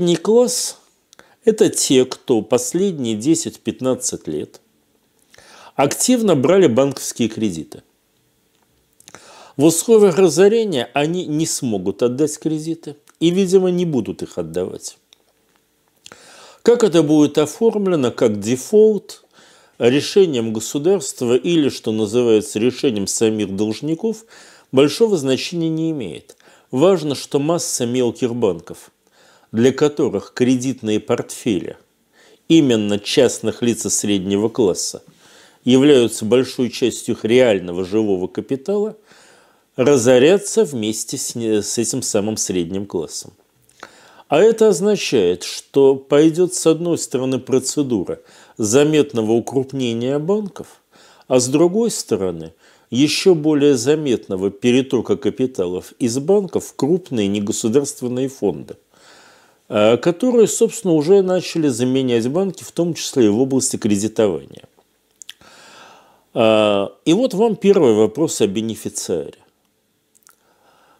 Не класс – это те, кто последние 10-15 лет активно брали банковские кредиты. В условиях разорения они не смогут отдать кредиты и, видимо, не будут их отдавать. Как это будет оформлено, как дефолт, решением государства или, что называется, решением самих должников, большого значения не имеет. Важно, что масса мелких банков – для которых кредитные портфели именно частных лиц среднего класса являются большой частью их реального живого капитала, разорятся вместе с, с этим самым средним классом. А это означает, что пойдет с одной стороны процедура заметного укрупнения банков, а с другой стороны еще более заметного перетока капиталов из банков в крупные негосударственные фонды – Э, которые, собственно, уже начали заменять банки, в том числе и в области кредитования. Э, и вот вам первый вопрос о бенефициаре.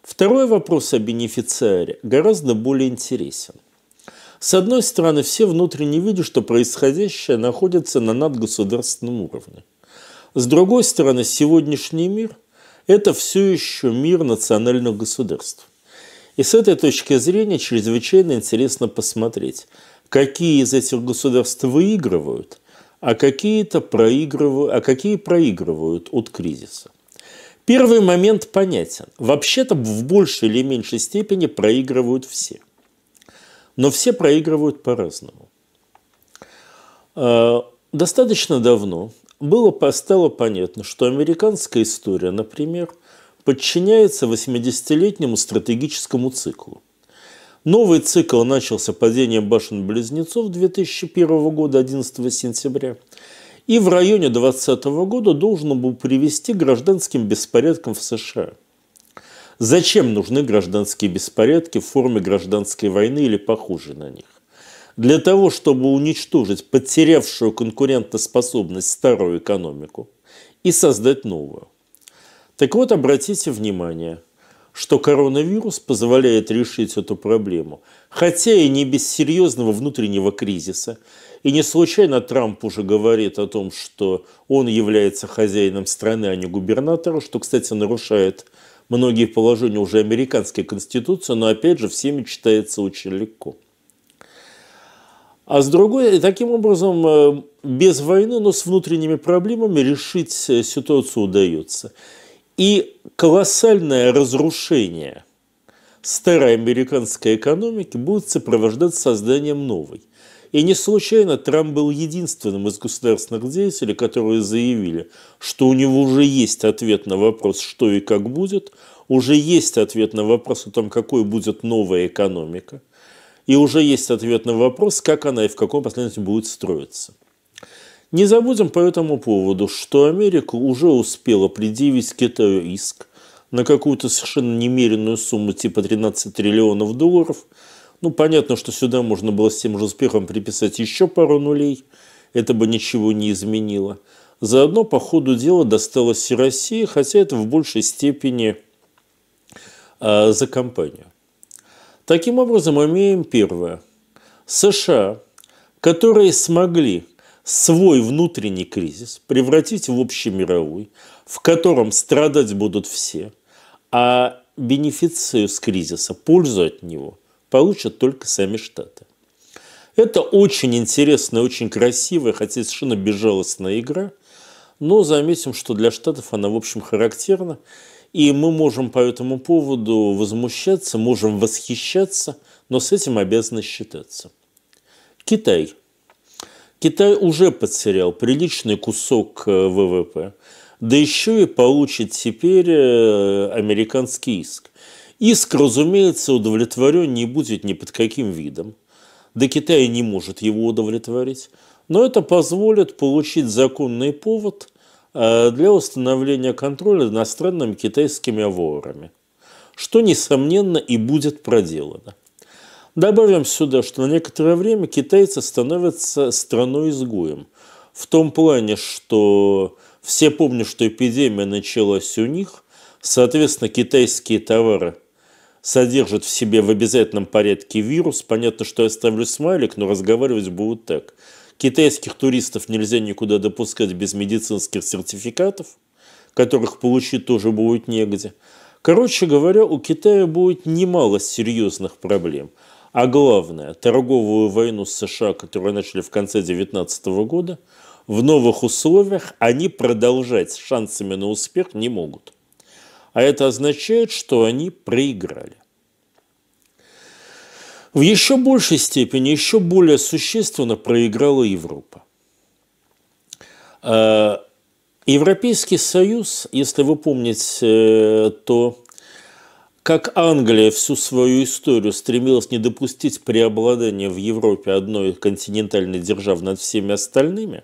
Второй вопрос о бенефициаре гораздо более интересен. С одной стороны, все внутренне видят, что происходящее находится на надгосударственном уровне. С другой стороны, сегодняшний мир – это все еще мир национальных государств. И с этой точки зрения чрезвычайно интересно посмотреть, какие из этих государств выигрывают, а, какие-то проигрывают, а какие проигрывают от кризиса. Первый момент понятен. Вообще-то в большей или меньшей степени проигрывают все. Но все проигрывают по-разному. Э, достаточно давно было стало понятно, что американская история, например, подчиняется 80-летнему стратегическому циклу. Новый цикл начался падением башен-близнецов 2001 года, 11 сентября, и в районе 2020 года должен был привести к гражданским беспорядкам в США. Зачем нужны гражданские беспорядки в форме гражданской войны или похожей на них? Для того, чтобы уничтожить потерявшую конкурентоспособность старую экономику и создать новую. Так вот, обратите внимание, что коронавирус позволяет решить эту проблему, хотя и не без серьезного внутреннего кризиса. И не случайно Трамп уже говорит о том, что он является хозяином страны, а не губернатором, что, кстати, нарушает многие положения уже американской конституции, но, опять же, всеми читается очень легко. А с другой, таким образом, э, без войны, но с внутренними проблемами решить э, ситуацию удается и колоссальное разрушение старой американской экономики будет сопровождаться созданием новой. И не случайно Трамп был единственным из государственных деятелей, которые заявили, что у него уже есть ответ на вопрос, что и как будет, уже есть ответ на вопрос о том, какой будет новая экономика, и уже есть ответ на вопрос, как она и в каком последовательности будет строиться. Не забудем по этому поводу, что Америка уже успела предъявить Китаю иск на какую-то совершенно немеренную сумму типа 13 триллионов долларов. Ну, понятно, что сюда можно было с тем же успехом приписать еще пару нулей. Это бы ничего не изменило. Заодно по ходу дела досталось и России, хотя это в большей степени э, за компанию. Таким образом, имеем первое. США, которые смогли свой внутренний кризис, превратить в общемировой, в котором страдать будут все, а бенефицию с кризиса, пользу от него получат только сами Штаты. Это очень интересная, очень красивая, хотя совершенно безжалостная игра, но заметим, что для Штатов она, в общем, характерна, и мы можем по этому поводу возмущаться, можем восхищаться, но с этим обязаны считаться. Китай – Китай уже потерял приличный кусок э, ВВП. Да еще и получит теперь э, американский иск. Иск, разумеется, удовлетворен не будет ни под каким видом. Да Китай не может его удовлетворить. Но это позволит получить законный повод э, для установления контроля над иностранными китайскими авуарами, что, несомненно, и будет проделано. Добавим сюда, что на некоторое время китайцы становятся страной-изгоем. В том плане, что все помнят, что эпидемия началась у них, соответственно, китайские товары содержат в себе в обязательном порядке вирус. Понятно, что я ставлю смайлик, но разговаривать будут так. Китайских туристов нельзя никуда допускать без медицинских сертификатов, которых получить тоже будет негде. Короче говоря, у Китая будет немало серьезных проблем – а главное, торговую войну с США, которую начали в конце 2019 года, в новых условиях они продолжать с шансами на успех не могут. А это означает, что они проиграли. В еще большей степени, еще более существенно проиграла Европа. А, Европейский Союз, если вы помните, э, то как Англия всю свою историю стремилась не допустить преобладания в Европе одной континентальной державы над всеми остальными,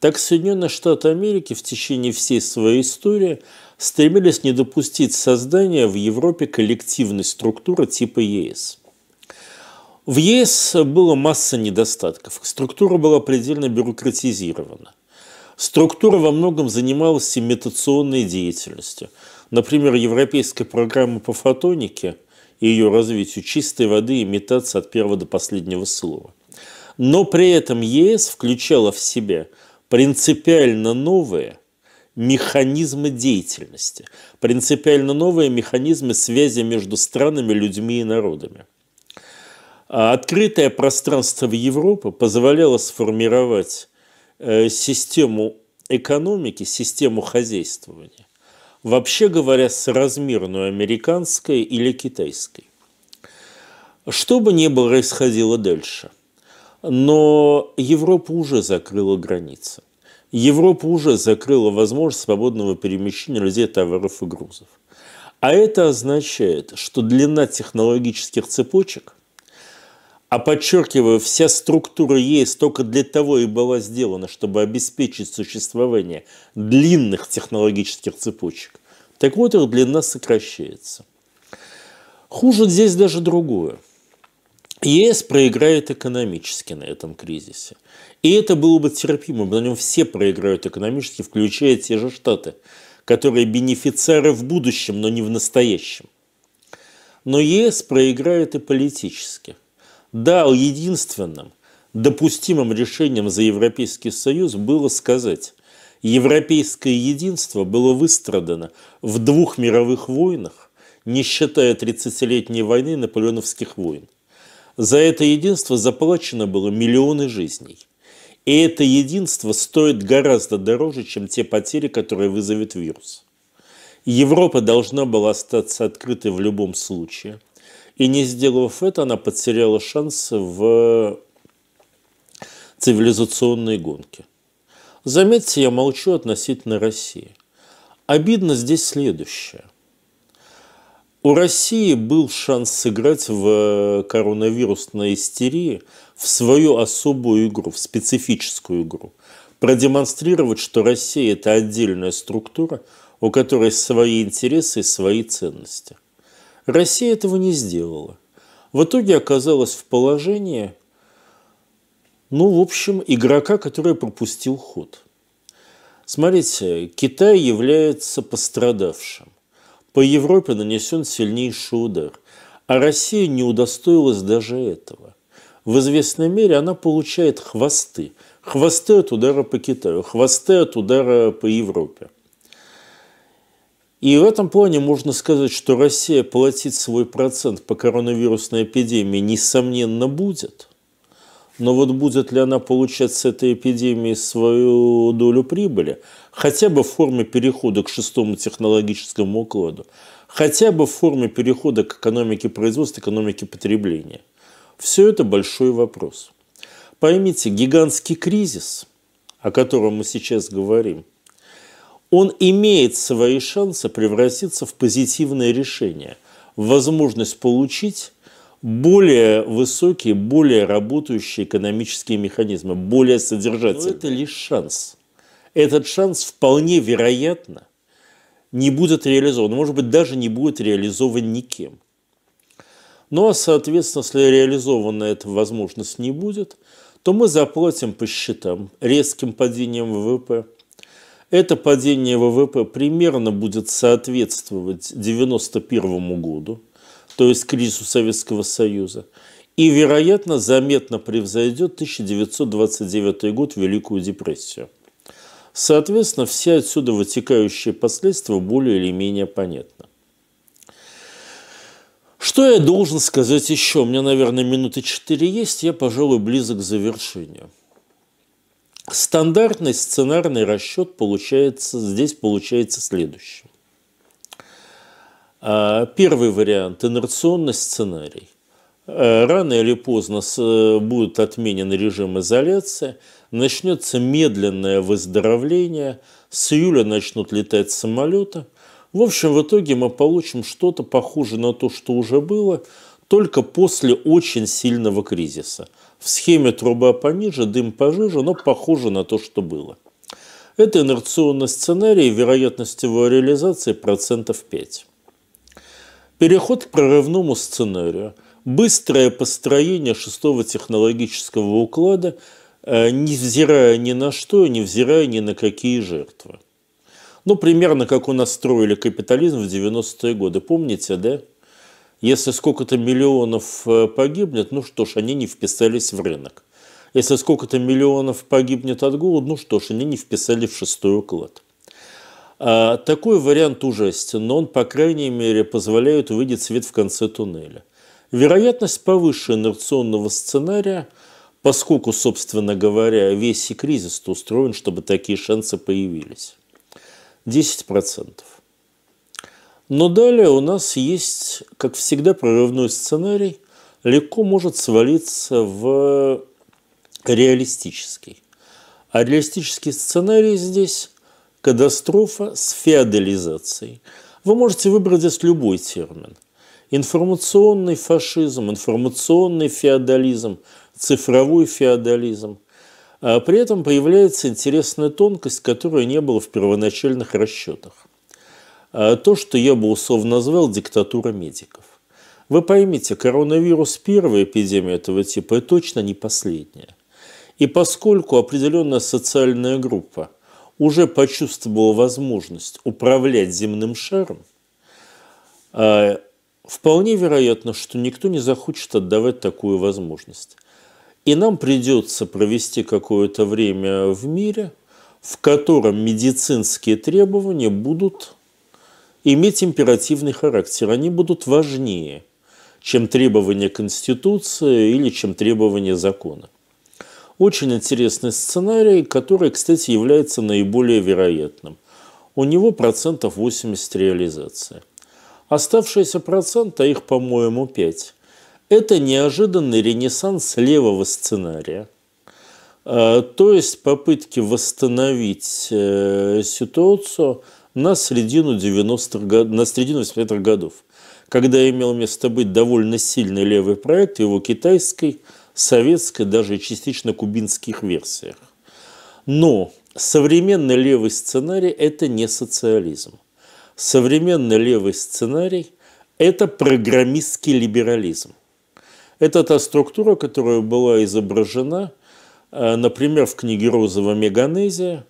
так Соединенные Штаты Америки в течение всей своей истории стремились не допустить создания в Европе коллективной структуры типа ЕС. В ЕС было масса недостатков. Структура была предельно бюрократизирована. Структура во многом занималась имитационной деятельностью – Например, европейская программа по фотонике и ее развитию чистой воды имитация от первого до последнего слова. Но при этом ЕС включала в себя принципиально новые механизмы деятельности, принципиально новые механизмы связи между странами, людьми и народами. А открытое пространство в Европе позволяло сформировать э, систему экономики, систему хозяйствования, вообще говоря, соразмерную американской или китайской. Что бы ни было происходило дальше, но Европа уже закрыла границы. Европа уже закрыла возможность свободного перемещения людей, товаров и грузов. А это означает, что длина технологических цепочек – а подчеркиваю, вся структура ЕС только для того и была сделана, чтобы обеспечить существование длинных технологических цепочек. Так вот, их длина сокращается. Хуже здесь даже другое. ЕС проиграет экономически на этом кризисе. И это было бы терпимо, на нем все проиграют экономически, включая те же Штаты, которые бенефициары в будущем, но не в настоящем. Но ЕС проиграет и политически – дал единственным допустимым решением за Европейский Союз было сказать, европейское единство было выстрадано в двух мировых войнах, не считая 30-летней войны наполеоновских войн. За это единство заплачено было миллионы жизней. И это единство стоит гораздо дороже, чем те потери, которые вызовет вирус. Европа должна была остаться открытой в любом случае – и не сделав это, она потеряла шанс в цивилизационной гонке. Заметьте, я молчу относительно России. Обидно здесь следующее. У России был шанс сыграть в коронавирусной истерии в свою особую игру, в специфическую игру. Продемонстрировать, что Россия – это отдельная структура, у которой свои интересы и свои ценности – Россия этого не сделала. В итоге оказалась в положении, ну, в общем, игрока, который пропустил ход. Смотрите, Китай является пострадавшим. По Европе нанесен сильнейший удар. А Россия не удостоилась даже этого. В известной мере она получает хвосты. Хвосты от удара по Китаю, хвосты от удара по Европе. И в этом плане можно сказать, что Россия платить свой процент по коронавирусной эпидемии несомненно будет. Но вот будет ли она получать с этой эпидемии свою долю прибыли, хотя бы в форме перехода к шестому технологическому укладу, хотя бы в форме перехода к экономике производства, экономике потребления. Все это большой вопрос. Поймите, гигантский кризис, о котором мы сейчас говорим – он имеет свои шансы превратиться в позитивное решение, возможность получить более высокие, более работающие экономические механизмы, более содержательные. Но это лишь шанс. Этот шанс вполне вероятно не будет реализован, может быть, даже не будет реализован никем. Ну а, соответственно, если реализована эта возможность не будет, то мы заплатим по счетам резким падением ВВП – это падение ВВП примерно будет соответствовать 1991 году, то есть кризису Советского Союза, и, вероятно, заметно превзойдет 1929 год Великую депрессию. Соответственно, все отсюда вытекающие последствия более или менее понятны. Что я должен сказать еще? У меня, наверное, минуты четыре есть, я, пожалуй, близок к завершению. Стандартный сценарный расчет получается, здесь получается следующим. А, первый вариант – инерционный сценарий. А, рано или поздно будет отменен режим изоляции, начнется медленное выздоровление, с июля начнут летать самолеты. В общем, в итоге мы получим что-то похожее на то, что уже было, только после очень сильного кризиса – в схеме труба пониже, дым пожиже, но похоже на то, что было. Это инерционный сценарий, вероятность его реализации процентов 5. Переход к прорывному сценарию. Быстрое построение шестого технологического уклада, э, невзирая ни на что, невзирая ни на какие жертвы. Ну, примерно как у нас строили капитализм в 90-е годы, помните, да? Если сколько-то миллионов э, погибнет, ну что ж, они не вписались в рынок. Если сколько-то миллионов погибнет от голода, ну что ж, они не вписали в шестой уклад. А, такой вариант ужасен, но он, по крайней мере, позволяет увидеть свет в конце туннеля. Вероятность повыше инерционного сценария, поскольку, собственно говоря, весь и кризис устроен, чтобы такие шансы появились. 10%. Но далее у нас есть, как всегда, прорывной сценарий, легко может свалиться в реалистический. А реалистический сценарий здесь – катастрофа с феодализацией. Вы можете выбрать здесь любой термин. Информационный фашизм, информационный феодализм, цифровой феодализм. А при этом появляется интересная тонкость, которая не было в первоначальных расчетах – а то, что я бы условно назвал диктатура медиков. Вы поймите, коронавирус – первая эпидемия этого типа и точно не последняя. И поскольку определенная социальная группа уже почувствовала возможность управлять земным шаром, а, вполне вероятно, что никто не захочет отдавать такую возможность. И нам придется провести какое-то время в мире, в котором медицинские требования будут иметь императивный характер. Они будут важнее, чем требования Конституции или чем требования закона. Очень интересный сценарий, который, кстати, является наиболее вероятным. У него процентов 80 реализации. Оставшиеся проценты, а их, по-моему, 5, это неожиданный ренессанс левого сценария. Э, то есть попытки восстановить э, ситуацию – на середину 90-х на середину 80-х годов, когда имел место быть довольно сильный левый проект в его китайской, советской, даже частично кубинских версиях. Но современный левый сценарий – это не социализм. Современный левый сценарий – это программистский либерализм. Это та структура, которая была изображена, э, например, в книге Розова «Меганезия»,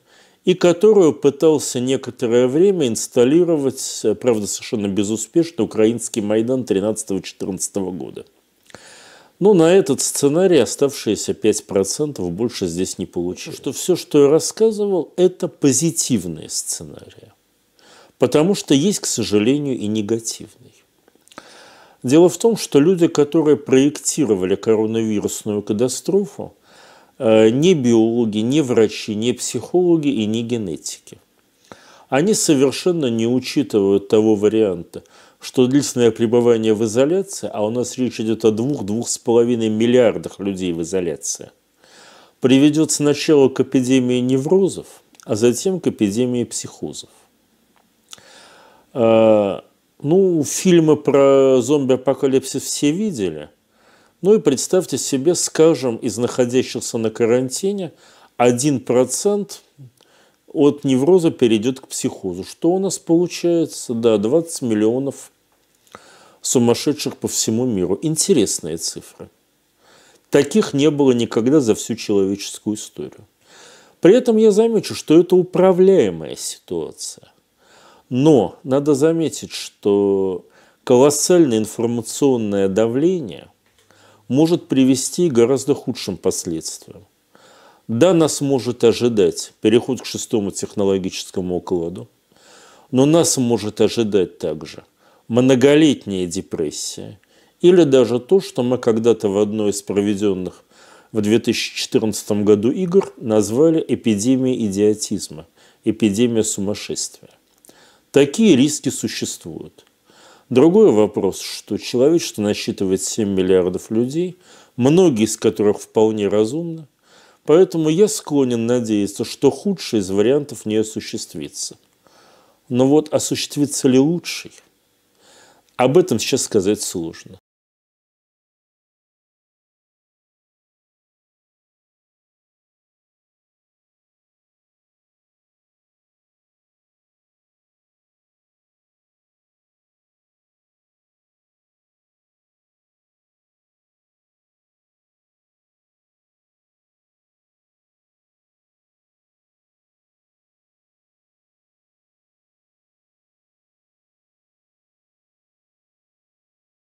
и которую пытался некоторое время инсталлировать, э, правда, совершенно безуспешно, украинский Майдан 13-14 года. Но ну, на этот сценарий оставшиеся 5% больше здесь не получили. Что все, что я рассказывал, это позитивные сценарии. Потому что есть, к сожалению, и негативный. Дело в том, что люди, которые проектировали коронавирусную катастрофу, Э, не биологи, не врачи, не психологи и не генетики. Они совершенно не учитывают того варианта, что длительное пребывание в изоляции, а у нас речь идет о двух, двух с половиной миллиардах людей в изоляции, приведет сначала к эпидемии неврозов, а затем к эпидемии психозов. Э, ну, фильмы про зомби-апокалипсис все видели – ну и представьте себе, скажем, из находящихся на карантине 1% от невроза перейдет к психозу. Что у нас получается? Да, 20 миллионов сумасшедших по всему миру. Интересные цифры. Таких не было никогда за всю человеческую историю. При этом я замечу, что это управляемая ситуация. Но надо заметить, что колоссальное информационное давление – может привести к гораздо худшим последствиям. Да, нас может ожидать переход к шестому технологическому укладу, но нас может ожидать также многолетняя депрессия или даже то, что мы когда-то в одной из проведенных в 2014 году игр назвали эпидемией идиотизма, эпидемией сумасшествия. Такие риски существуют. Другой вопрос, что человечество насчитывает 7 миллиардов людей, многие из которых вполне разумны, поэтому я склонен надеяться, что худший из вариантов не осуществится. Но вот осуществится ли лучший? Об этом сейчас сказать сложно.